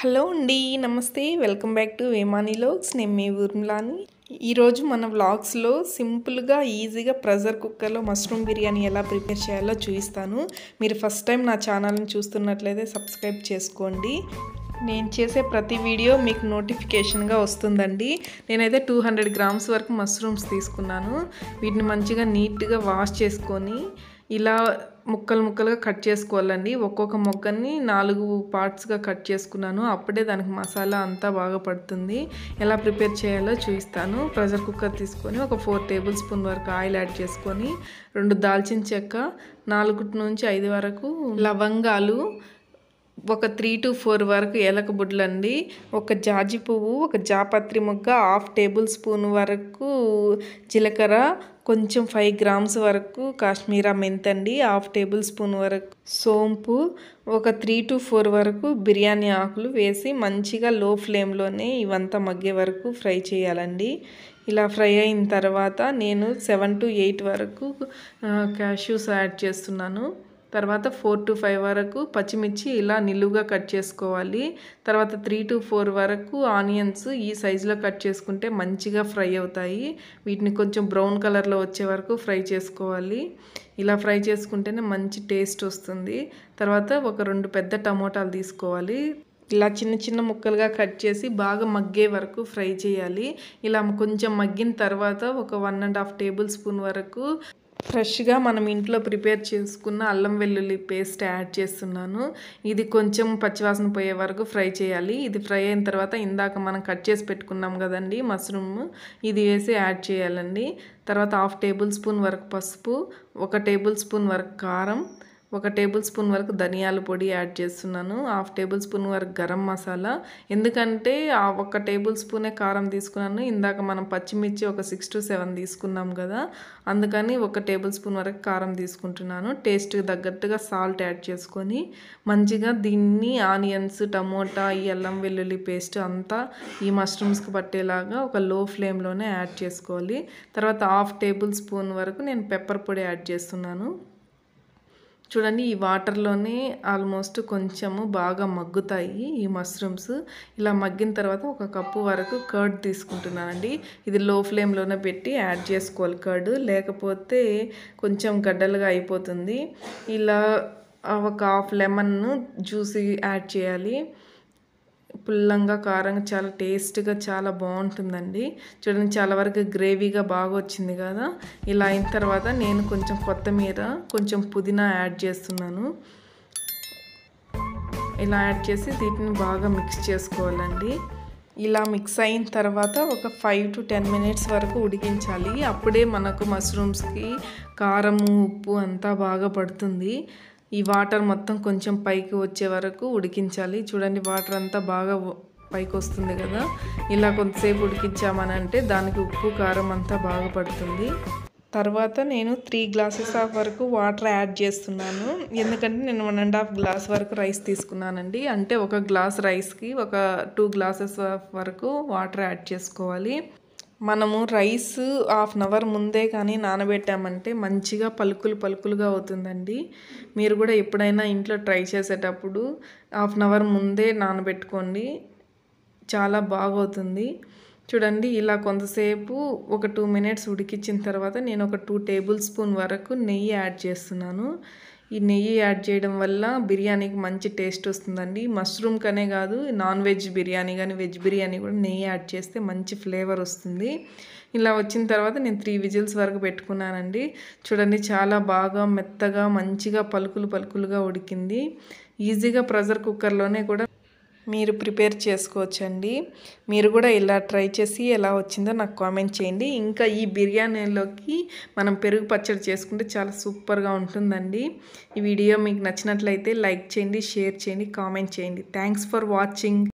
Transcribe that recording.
hello అండి నమస్తే welcome back to Vemani లోక్స్ నేను మీ ఊర్మిలాని ఈరోజు మన వ్లాగ్స్లో సింపుల్గా ఈజీగా ప్రెజర్ కుక్కర్లో మష్రూమ్ బిర్యానీ ఎలా ప్రిపేర్ చేయాలో చూపిస్తాను మీరు ఫస్ట్ టైం నా ఛానల్ని చూస్తున్నట్లయితే సబ్స్క్రైబ్ చేసుకోండి నేను చేసే ప్రతి వీడియో మీకు నోటిఫికేషన్గా వస్తుందండి నేనైతే టూ హండ్రెడ్ గ్రామ్స్ వరకు మష్రూమ్స్ తీసుకున్నాను వీటిని మంచిగా నీట్గా వాష్ చేసుకొని ఇలా ముక్కలు ముక్కలుగా కట్ చేసుకోవాలండి ఒక్కొక్క మొగ్గని నాలుగు పార్ట్స్గా కట్ చేసుకున్నాను అప్పుడే దానికి మసాలా అంతా బాగా పడుతుంది ఎలా ప్రిపేర్ చేయాలో చూపిస్తాను ప్రెషర్ కుక్కర్ తీసుకొని ఒక ఫోర్ టేబుల్ స్పూన్ వరకు ఆయిల్ యాడ్ చేసుకొని రెండు దాల్చిన చెక్క నాలుగు నుంచి ఐదు వరకు లవంగాలు ఒక త్రీ టు ఫోర్ వరకు బుడ్లు అండి ఒక జాజి పువ్వు ఒక జాపత్రి మొగ్గ హాఫ్ టేబుల్ స్పూన్ వరకు జీలకర్ర కొంచెం ఫైవ్ గ్రామ్స్ వరకు కాశ్మీరా మెంత్ అండి హాఫ్ టేబుల్ స్పూన్ వరకు సోంపు ఒక త్రీ టు ఫోర్ వరకు బిర్యానీ ఆకులు వేసి మంచిగా లో ఫ్లేమ్లోనే ఇవంతా మగ్గే వరకు ఫ్రై చేయాలండి ఇలా ఫ్రై అయిన తర్వాత నేను సెవెన్ టు ఎయిట్ వరకు క్యాష్యూస్ యాడ్ చేస్తున్నాను తర్వాత ఫోర్ టు ఫైవ్ వరకు పచ్చిమిర్చి ఇలా నిలువుగా కట్ చేసుకోవాలి తర్వాత త్రీ టు ఫోర్ వరకు ఆనియన్స్ ఈ సైజులో కట్ చేసుకుంటే మంచిగా ఫ్రై అవుతాయి వీటిని కొంచెం బ్రౌన్ కలర్లో వచ్చే వరకు ఫ్రై చేసుకోవాలి ఇలా ఫ్రై చేసుకుంటేనే మంచి టేస్ట్ వస్తుంది తర్వాత ఒక రెండు పెద్ద టమోటాలు తీసుకోవాలి ఇలా చిన్న చిన్న ముక్కలుగా కట్ చేసి బాగా మగ్గే వరకు ఫ్రై చేయాలి ఇలా కొంచెం మగ్గిన తర్వాత ఒక one and half tablespoon వరకు ఫ్రెష్గా మనం ఇంట్లో ప్రిపేర్ చేసుకున్న అల్లం వెల్లుల్లి పేస్ట్ యాడ్ చేస్తున్నాను ఇది కొంచెం పచ్చివాసన పోయే వరకు ఫ్రై చేయాలి ఇది ఫ్రై అయిన తర్వాత ఇందాక మనం కట్ చేసి పెట్టుకున్నాం కదండి మష్రూమ్ ఇది వేసి యాడ్ చేయాలండి తర్వాత హాఫ్ టేబుల్ స్పూన్ వరకు పసుపు ఒక టేబుల్ స్పూన్ వరకు కారం ఒక టేబుల్ స్పూన్ వరకు ధనియాల పొడి యాడ్ చేస్తున్నాను హాఫ్ టేబుల్ స్పూన్ వరకు గరం మసాలా ఎందుకంటే ఆ ఒక టేబుల్ స్పూనే కారం తీసుకున్నాను ఇందాక మనం పచ్చిమిర్చి ఒక సిక్స్ టు సెవెన్ తీసుకున్నాం కదా అందుకని ఒక టేబుల్ స్పూన్ వరకు కారం తీసుకుంటున్నాను టేస్ట్కి తగ్గట్టుగా సాల్ట్ యాడ్ చేసుకొని మంచిగా దీన్ని ఆనియన్స్ టమోటా ఈ అల్లం వెల్లుల్లి పేస్ట్ అంతా ఈ మష్రూమ్స్కి పట్టేలాగా ఒక లో ఫ్లేమ్లోనే యాడ్ చేసుకోవాలి తర్వాత హాఫ్ టేబుల్ స్పూన్ వరకు నేను పెప్పర్ పొడి యాడ్ చేస్తున్నాను చూడండి ఈ వాటర్లోనే ఆల్మోస్ట్ కొంచెము బాగా మగ్గుతాయి ఈ మష్రూమ్స్ ఇలా మగ్గిన తర్వాత ఒక కప్పు వరకు కర్డ్ తీసుకుంటున్నానండి ఇది లో ఫ్లేమ్లోనే పెట్టి యాడ్ చేసుకోవాలి కర్డ్ లేకపోతే కొంచెం గడ్డలుగా అయిపోతుంది ఇలా ఒక హాఫ్ లెమన్ జ్యూస్ యాడ్ చేయాలి పుల్లంగా కారంగా చాలా టేస్ట్గా చాలా బాగుంటుందండి చూడండి చాలా వరకు గ్రేవీగా బాగా వచ్చింది కదా ఇలా అయిన తర్వాత నేను కొంచెం కొత్తిమీర కొంచెం పుదీనా యాడ్ చేస్తున్నాను ఇలా యాడ్ చేసి వీటిని బాగా మిక్స్ చేసుకోవాలండి ఇలా మిక్స్ అయిన తర్వాత ఒక ఫైవ్ టు టెన్ మినిట్స్ వరకు ఉడికించాలి అప్పుడే మనకు మష్రూమ్స్కి కారము ఉప్పు అంతా బాగా పడుతుంది ఈ వాటర్ మొత్తం కొంచెం పైకి వచ్చే వరకు ఉడికించాలి చూడండి వాటర్ అంతా బాగా పైకి వస్తుంది కదా ఇలా కొంతసేపు ఉడికించామని అంటే దానికి ఉప్పు కారం అంతా బాగా పడుతుంది తర్వాత నేను త్రీ గ్లాసెస్ ఆఫ్ వరకు వాటర్ యాడ్ చేస్తున్నాను ఎందుకంటే నేను వన్ అండ్ హాఫ్ గ్లాస్ వరకు రైస్ తీసుకున్నానండి అంటే ఒక గ్లాస్ రైస్కి ఒక టూ గ్లాసెస్ ఆఫ్ వరకు వాటర్ యాడ్ చేసుకోవాలి మనము రైస్ హాఫ్ అన్ అవర్ ముందే కానీ నానబెట్టామంటే మంచిగా పలుకులు పలుకులుగా అవుతుందండి మీరు కూడా ఎప్పుడైనా ఇంట్లో ట్రై చేసేటప్పుడు హాఫ్ అన్ అవర్ ముందే నానబెట్టుకోండి చాలా బాగవుతుంది చూడండి ఇలా కొంతసేపు ఒక టూ మినిట్స్ ఉడికించిన తర్వాత నేను ఒక టూ టేబుల్ స్పూన్ వరకు నెయ్యి యాడ్ చేస్తున్నాను ఈ నెయ్యి యాడ్ చేయడం వల్ల బిర్యానీకి మంచి టేస్ట్ వస్తుందండి మష్రూమ్ కనే కాదు నాన్ వెజ్ బిర్యానీ కానీ వెజ్ బిర్యానీ కూడా నెయ్యి యాడ్ చేస్తే మంచి ఫ్లేవర్ వస్తుంది ఇలా వచ్చిన తర్వాత నేను త్రీ విజిల్స్ వరకు పెట్టుకున్నానండి చూడండి చాలా బాగా మెత్తగా మంచిగా పలుకులు పలుకులుగా ఉడికింది ఈజీగా ప్రెషర్ కుక్కర్లోనే కూడా మీరు ప్రిపేర్ చేసుకోవచ్చండి మీరు కూడా ఇలా ట్రై చేసి ఎలా వచ్చిందో నాకు కామెంట్ చేయండి ఇంకా ఈ బిర్యానీలోకి మనం పెరుగు పచ్చడి చేసుకుంటే చాలా సూపర్గా ఉంటుందండి ఈ వీడియో మీకు నచ్చినట్లయితే లైక్ చేయండి షేర్ చేయండి కామెంట్ చేయండి థ్యాంక్స్ ఫర్ వాచింగ్